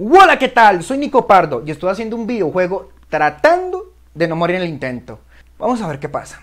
Hola, ¿qué tal? Soy Nico Pardo y estoy haciendo un videojuego tratando de no morir en el intento. Vamos a ver qué pasa.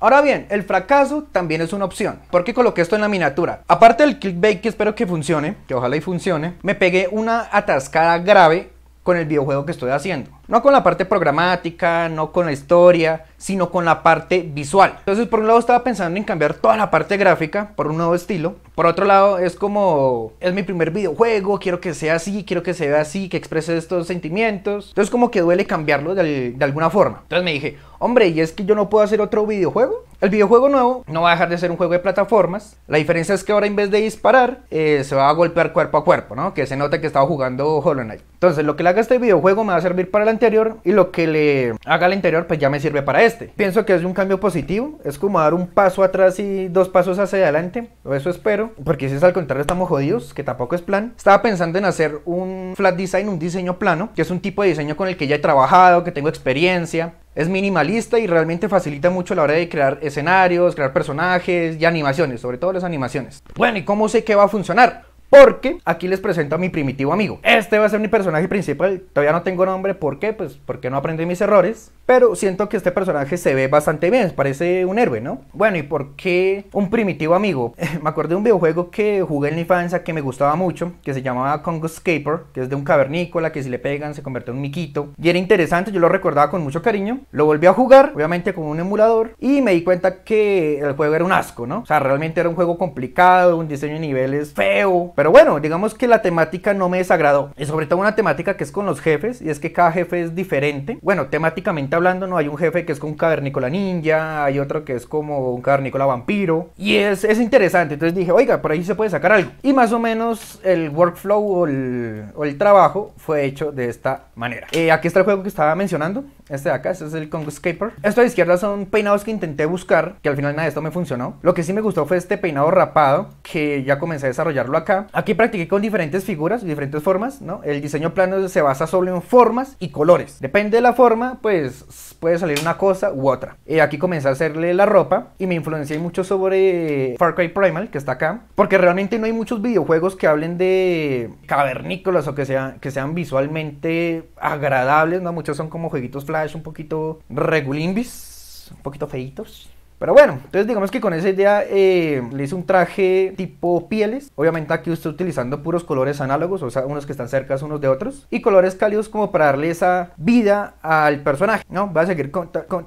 Ahora bien, el fracaso también es una opción. ¿Por qué coloqué esto en la miniatura? Aparte del clickbait que espero que funcione, que ojalá y funcione, me pegué una atascada grave con el videojuego que estoy haciendo. No con la parte programática, no con la historia, sino con la parte visual. Entonces, por un lado estaba pensando en cambiar toda la parte gráfica por un nuevo estilo. Por otro lado, es como, es mi primer videojuego, quiero que sea así, quiero que se vea así, que exprese estos sentimientos. Entonces, como que duele cambiarlo de, alguna forma. Entonces me dije, hombre, ¿y es que yo no puedo hacer otro videojuego? El videojuego nuevo no va a dejar de ser un juego de plataformas. La diferencia es que ahora en vez de disparar, eh, se va a golpear cuerpo a cuerpo, ¿no? Que se nota que estaba jugando Hollow Knight. Entonces, lo que le haga este videojuego me va a servir para la interior y lo que le haga al interior pues ya me sirve para este. Pienso que es un cambio positivo, es como dar un paso atrás y dos pasos hacia adelante, eso espero, porque si es al contrario estamos jodidos, que tampoco es plan. Estaba pensando en hacer un flat design, un diseño plano, que es un tipo de diseño con el que ya he trabajado, que tengo experiencia, es minimalista y realmente facilita mucho la hora de crear escenarios, crear personajes y animaciones, sobre todo las animaciones. Bueno, ¿y cómo sé que va a funcionar? Porque aquí les presento a mi primitivo amigo. Este va a ser mi personaje principal. Todavía no tengo nombre. ¿Por qué? Pues porque no aprendí mis errores. Pero siento que este personaje se ve bastante bien, parece un héroe, ¿no? Bueno, ¿y por qué un primitivo amigo? me acuerdo de un videojuego que jugué en la infancia que me gustaba mucho, que se llamaba Congo Scaper, que es de un cavernícola que si le pegan se convierte en un miquito. Y era interesante, yo lo recordaba con mucho cariño. Lo volví a jugar, obviamente con un emulador, y me di cuenta que el juego era un asco, ¿no? O sea, realmente era un juego complicado, un diseño de niveles feo. Pero bueno, digamos que la temática no me desagradó. Y sobre todo una temática que es con los jefes, y es que cada jefe es diferente. Bueno, temáticamente hablando, ¿no? Hay un jefe que es como un cavernícola ninja, hay otro que es como un cavernícola vampiro. Y es, interesante, entonces dije, oiga, por ahí se puede sacar algo. Y más o menos el workflow o el, trabajo fue hecho de esta manera. Eh, aquí está el juego que estaba mencionando, este de acá, este es el Congo Escaper. Esto de izquierda son peinados que intenté buscar, que al final nada de esto me funcionó. Lo que sí me gustó fue este peinado rapado, que ya comencé a desarrollarlo acá. Aquí practiqué con diferentes figuras, diferentes formas, ¿no? El diseño plano se basa solo en formas y colores. Depende de la forma, pues puede salir una cosa u otra. Y aquí comencé a hacerle la ropa y me influencié mucho sobre Far Cry Primal, que está acá, porque realmente no hay muchos videojuegos que hablen de cavernícolas o que, que sean visualmente agradables, ¿no? Muchos son como jueguitos flash, un poquito regulimbis, un poquito feitos. Pero bueno, entonces digamos que con esa idea eh, le hice un traje tipo pieles. Obviamente aquí estoy utilizando puros colores análogos, o sea, unos que están cerca unos de otros. Y colores cálidos como para darle esa vida al personaje, ¿no? Va a seguir con... con,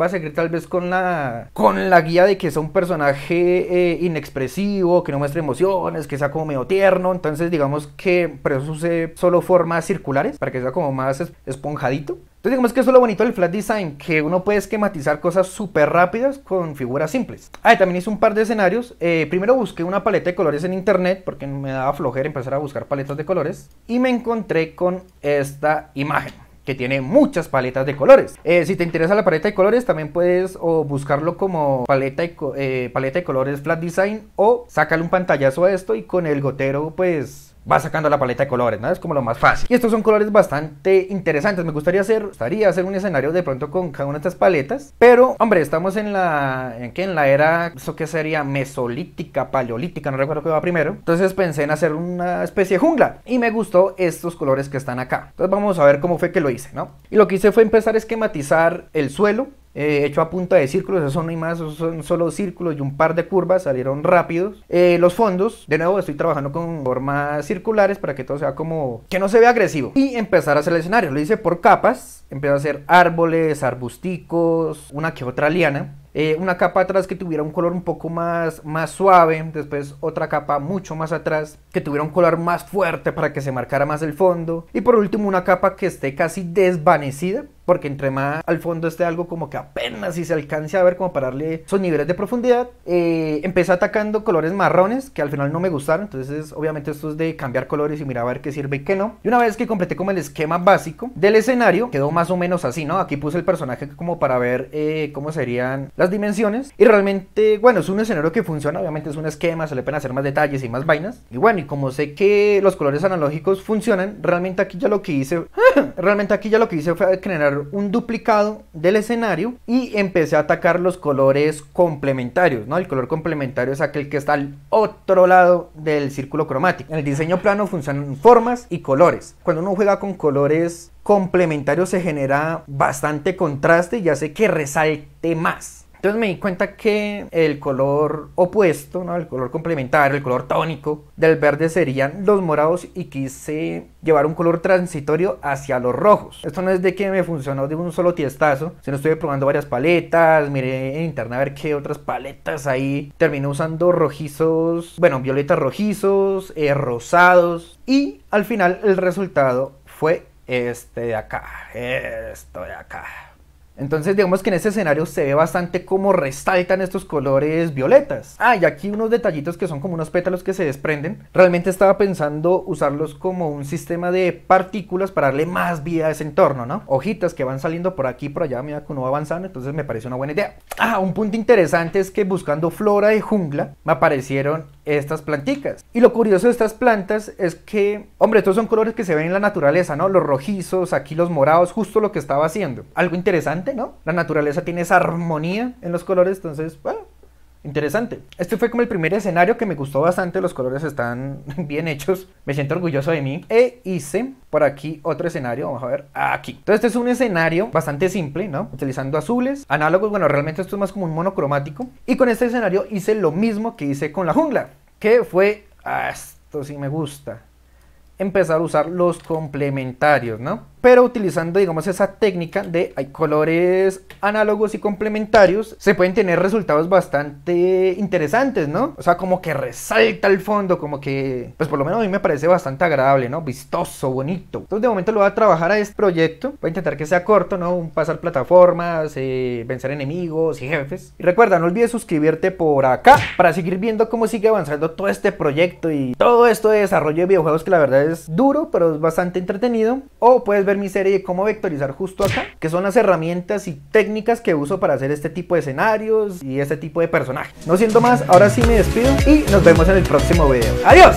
va a seguir tal vez con la, con la guía de que es un personaje eh, inexpresivo, que no muestra emociones, que sea como medio tierno. Entonces digamos que pero eso solo formas circulares, para que sea como más esponjadito. Entonces digamos que eso es lo bonito del flat design, que uno puede esquematizar cosas súper rápidas con figuras simples. Ah, también hice un par de escenarios. Eh, primero busqué una paleta de colores en internet porque me daba flojera empezar a buscar paletas de colores y me encontré con esta imagen que tiene muchas paletas de colores. Eh, si te interesa la paleta de colores, también puedes o buscarlo como paleta de, eh, paleta de colores flat design o sácale un pantallazo a esto y con el gotero pues Va sacando la paleta de colores, ¿no? Es como lo más fácil. Y estos son colores bastante interesantes. Me gustaría hacer, estaría hacer un escenario de pronto con cada una de estas paletas. Pero, hombre, estamos en la, ¿en En la era, ¿eso que sería? Mesolítica, paleolítica, no recuerdo qué va primero. Entonces pensé en hacer una especie de jungla. Y me gustó estos colores que están acá. Entonces vamos a ver cómo fue que lo hice, ¿no? Y lo que hice fue empezar a esquematizar el suelo eh, hecho a punta de círculos, eso no hay más, son solo círculos y un par de curvas, salieron rápidos. Eh, los fondos, de nuevo estoy trabajando con formas circulares para que todo sea como, que no se vea agresivo. Y empezar a hacer el escenario, lo hice por capas, empecé a hacer árboles, arbusticos, una que otra liana. Eh, una capa atrás que tuviera un color un poco más, más suave, después otra capa mucho más atrás que tuviera un color más fuerte para que se marcara más el fondo y por último una capa que esté casi desvanecida porque entre más al fondo esté algo como que apenas si se alcance a ver como para darle esos niveles de profundidad. Eh, empecé atacando colores marrones que al final no me gustaron, entonces obviamente esto es de cambiar colores y mirar a ver qué sirve y qué no. Y una vez que completé como el esquema básico del escenario, quedó más o menos así, ¿no? Aquí puse el personaje como para ver eh, cómo serían las dimensiones y realmente, bueno, es un escenario que funciona, obviamente es un esquema, se le pueden hacer más detalles y más vainas. Y bueno, y como sé que los colores analógicos funcionan, realmente aquí ya lo que hice, realmente aquí ya lo que hice fue generar un duplicado del escenario y empecé a atacar los colores complementarios, ¿no? El color complementario es aquel que está al otro lado del círculo cromático. En el diseño plano funcionan formas y colores. Cuando uno juega con colores complementarios se genera bastante contraste y hace que resalte más. Entonces me di cuenta que el color opuesto, el color complementario, el color tónico del verde serían los morados y quise llevar un color transitorio hacia los rojos. Esto no es de que me funcionó de un solo tiestazo, sino estuve probando varias paletas, miré en internet a ver qué otras paletas ahí. Terminé usando rojizos, bueno, violetas rojizos, eh, rosados y al final el resultado fue este de acá, esto de acá. Entonces digamos que en ese escenario se ve bastante como resaltan estos colores violetas. Ah, y aquí unos detallitos que son como unos pétalos que se desprenden. Realmente estaba pensando usarlos como un sistema de partículas para darle más vida a ese entorno, ¿no? Hojitas que van saliendo por aquí, por allá, mira cómo va avanzando, entonces me parece una buena idea. Ah, un punto interesante es que buscando flora de jungla me aparecieron estas planticas. Y lo curioso de estas plantas es que, hombre, estos son colores que se ven en la naturaleza, ¿no? Los rojizos, aquí los morados, justo lo que estaba haciendo. Algo interesante, ¿no? La naturaleza tiene esa armonía en los colores, entonces, bueno, interesante. Este fue como el primer escenario que me gustó bastante, los colores están bien hechos, me siento orgulloso de mí. E hice por aquí otro escenario, vamos a ver, aquí. Entonces este es un escenario bastante simple, ¿no? Utilizando azules, análogos, bueno, realmente esto es más como un monocromático. Y con este escenario hice lo mismo que hice con la jungla, que fue, ah, esto sí me gusta, empezar a usar los complementarios, ¿no? pero utilizando digamos esa técnica de hay colores análogos y complementarios se pueden tener resultados bastante interesantes no o sea como que resalta el fondo como que pues por lo menos a mí me parece bastante agradable no vistoso bonito entonces de momento lo voy a trabajar a este proyecto voy a intentar que sea corto no pasar plataformas eh, vencer enemigos y jefes y recuerda no olvides suscribirte por acá para seguir viendo cómo sigue avanzando todo este proyecto y todo esto de desarrollo de videojuegos que la verdad es duro pero es bastante entretenido o puedes ver mi serie de cómo vectorizar justo acá, que son las herramientas y técnicas que uso para hacer este tipo de escenarios y este tipo de personajes. No siento más, ahora sí me despido y nos vemos en el próximo video. ¡Adiós!